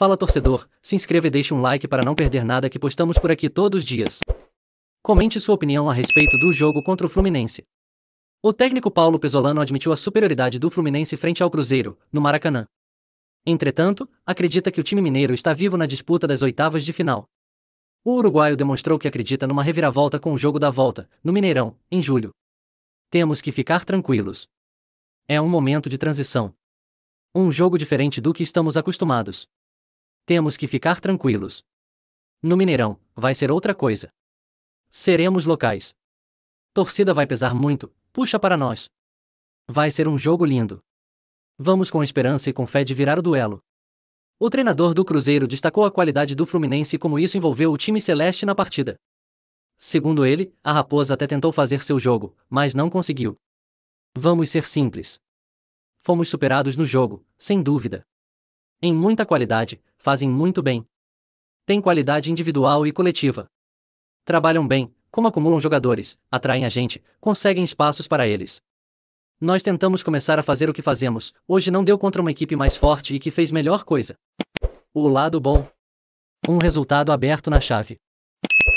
Fala torcedor, se inscreva e deixe um like para não perder nada que postamos por aqui todos os dias. Comente sua opinião a respeito do jogo contra o Fluminense. O técnico Paulo Pesolano admitiu a superioridade do Fluminense frente ao Cruzeiro, no Maracanã. Entretanto, acredita que o time mineiro está vivo na disputa das oitavas de final. O uruguaio demonstrou que acredita numa reviravolta com o jogo da volta, no Mineirão, em julho. Temos que ficar tranquilos. É um momento de transição. Um jogo diferente do que estamos acostumados. Temos que ficar tranquilos. No Mineirão, vai ser outra coisa. Seremos locais. Torcida vai pesar muito, puxa para nós. Vai ser um jogo lindo. Vamos com esperança e com fé de virar o duelo. O treinador do Cruzeiro destacou a qualidade do Fluminense e como isso envolveu o time celeste na partida. Segundo ele, a Raposa até tentou fazer seu jogo, mas não conseguiu. Vamos ser simples. Fomos superados no jogo, sem dúvida em muita qualidade, fazem muito bem. Têm qualidade individual e coletiva. Trabalham bem, como acumulam jogadores, atraem a gente, conseguem espaços para eles. Nós tentamos começar a fazer o que fazemos, hoje não deu contra uma equipe mais forte e que fez melhor coisa. O lado bom. Um resultado aberto na chave.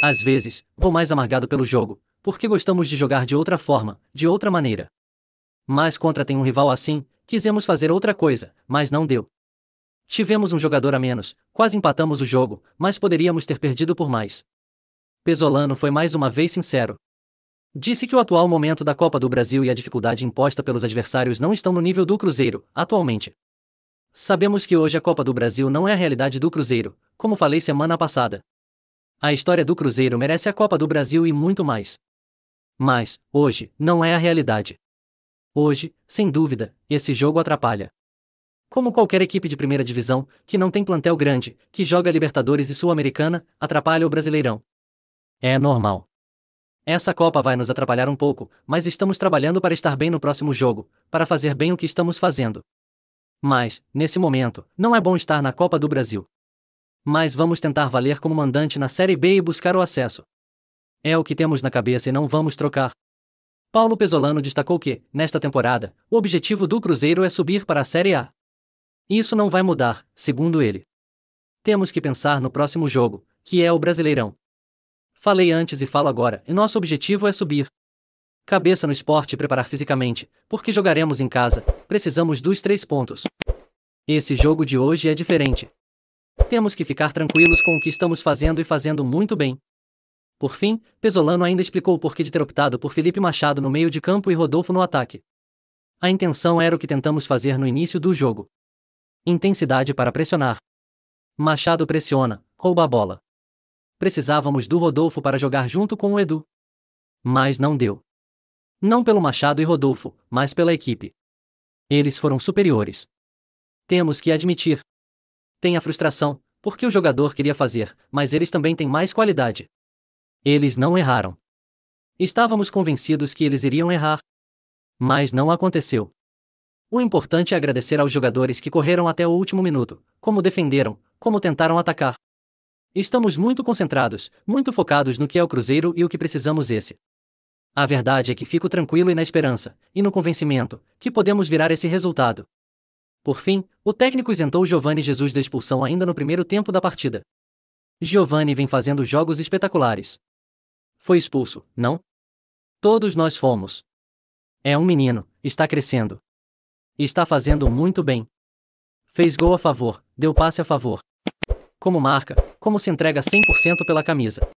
Às vezes, vou mais amargado pelo jogo, porque gostamos de jogar de outra forma, de outra maneira. Mas contra tem um rival assim, quisemos fazer outra coisa, mas não deu. Tivemos um jogador a menos, quase empatamos o jogo, mas poderíamos ter perdido por mais. Pesolano foi mais uma vez sincero. Disse que o atual momento da Copa do Brasil e a dificuldade imposta pelos adversários não estão no nível do Cruzeiro, atualmente. Sabemos que hoje a Copa do Brasil não é a realidade do Cruzeiro, como falei semana passada. A história do Cruzeiro merece a Copa do Brasil e muito mais. Mas, hoje, não é a realidade. Hoje, sem dúvida, esse jogo atrapalha. Como qualquer equipe de primeira divisão, que não tem plantel grande, que joga Libertadores e Sul-Americana, atrapalha o Brasileirão. É normal. Essa Copa vai nos atrapalhar um pouco, mas estamos trabalhando para estar bem no próximo jogo, para fazer bem o que estamos fazendo. Mas, nesse momento, não é bom estar na Copa do Brasil. Mas vamos tentar valer como mandante na Série B e buscar o acesso. É o que temos na cabeça e não vamos trocar. Paulo Pesolano destacou que, nesta temporada, o objetivo do Cruzeiro é subir para a Série A. Isso não vai mudar, segundo ele. Temos que pensar no próximo jogo, que é o Brasileirão. Falei antes e falo agora, e nosso objetivo é subir. Cabeça no esporte e preparar fisicamente, porque jogaremos em casa, precisamos dos três pontos. Esse jogo de hoje é diferente. Temos que ficar tranquilos com o que estamos fazendo e fazendo muito bem. Por fim, Pesolano ainda explicou o porquê de ter optado por Felipe Machado no meio de campo e Rodolfo no ataque. A intenção era o que tentamos fazer no início do jogo. Intensidade para pressionar. Machado pressiona, rouba a bola. Precisávamos do Rodolfo para jogar junto com o Edu. Mas não deu. Não pelo Machado e Rodolfo, mas pela equipe. Eles foram superiores. Temos que admitir. Tem a frustração, porque o jogador queria fazer, mas eles também têm mais qualidade. Eles não erraram. Estávamos convencidos que eles iriam errar. Mas não aconteceu. O importante é agradecer aos jogadores que correram até o último minuto, como defenderam, como tentaram atacar. Estamos muito concentrados, muito focados no que é o Cruzeiro e o que precisamos esse. A verdade é que fico tranquilo e na esperança, e no convencimento, que podemos virar esse resultado. Por fim, o técnico isentou Giovanni Jesus da expulsão ainda no primeiro tempo da partida. Giovanni vem fazendo jogos espetaculares. Foi expulso, não? Todos nós fomos. É um menino, está crescendo. Está fazendo muito bem. Fez gol a favor, deu passe a favor. Como marca, como se entrega 100% pela camisa.